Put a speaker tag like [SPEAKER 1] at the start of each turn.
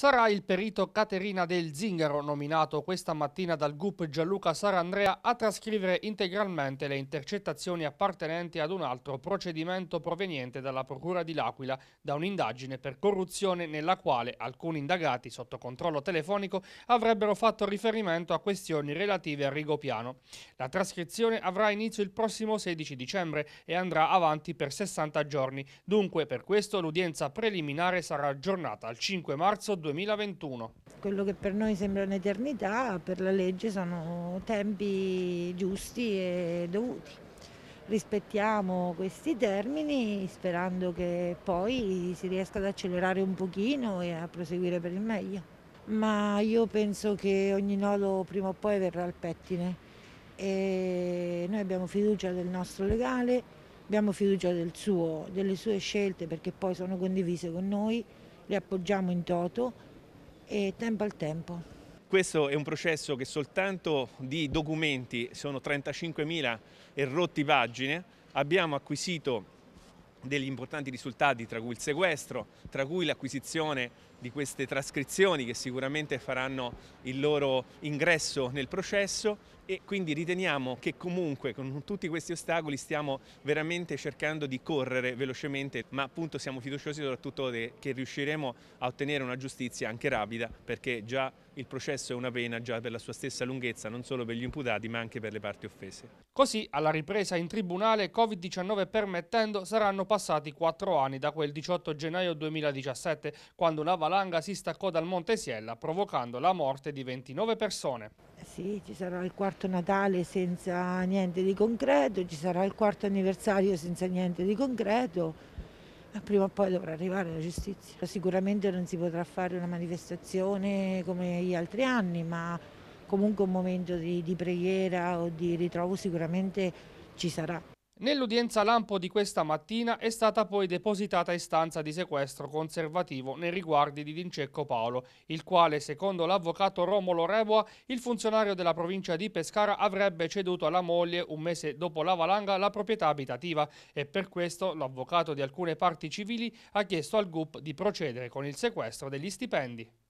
[SPEAKER 1] Sarà il perito Caterina Del Zingaro, nominato questa mattina dal GUP Gianluca Sarandrea, a trascrivere integralmente le intercettazioni appartenenti ad un altro procedimento proveniente dalla Procura di L'Aquila, da un'indagine per corruzione nella quale alcuni indagati sotto controllo telefonico avrebbero fatto riferimento a questioni relative a Rigopiano. La trascrizione avrà inizio il prossimo 16 dicembre e andrà avanti per 60 giorni, dunque per questo l'udienza preliminare sarà aggiornata al 5 marzo 2020. 2021.
[SPEAKER 2] Quello che per noi sembra un'eternità, per la legge sono tempi giusti e dovuti. Rispettiamo questi termini sperando che poi si riesca ad accelerare un pochino e a proseguire per il meglio. Ma io penso che ogni nodo prima o poi verrà al pettine e noi abbiamo fiducia del nostro legale, abbiamo fiducia del suo, delle sue scelte perché poi sono condivise con noi le appoggiamo in toto e tempo al tempo.
[SPEAKER 3] Questo è un processo che soltanto di documenti, sono 35.000 e pagine, abbiamo acquisito degli importanti risultati, tra cui il sequestro, tra cui l'acquisizione di queste trascrizioni che sicuramente faranno il loro ingresso nel processo e quindi riteniamo che comunque con tutti questi ostacoli stiamo veramente cercando di correre velocemente, ma appunto siamo fiduciosi soprattutto che riusciremo a ottenere una giustizia anche rapida, perché già il processo è una pena già per la sua stessa lunghezza, non solo per gli imputati, ma anche per le parti offese.
[SPEAKER 1] Così, alla ripresa in tribunale, Covid-19 permettendo, saranno passati quattro anni da quel 18 gennaio 2017, quando una valanga si staccò dal Monte Siella, provocando la morte di 29 persone.
[SPEAKER 2] Sì, ci sarà il quarto quarto Natale senza niente di concreto, ci sarà il quarto anniversario senza niente di concreto, ma prima o poi dovrà arrivare la giustizia. Sicuramente non si potrà fare una manifestazione come gli altri anni, ma comunque un momento di, di preghiera o di ritrovo sicuramente ci sarà.
[SPEAKER 1] Nell'udienza lampo di questa mattina è stata poi depositata istanza di sequestro conservativo nei riguardi di Vincecco Paolo, il quale, secondo l'avvocato Romolo Revoa, il funzionario della provincia di Pescara avrebbe ceduto alla moglie un mese dopo la valanga la proprietà abitativa e per questo l'avvocato di alcune parti civili ha chiesto al GUP di procedere con il sequestro degli stipendi.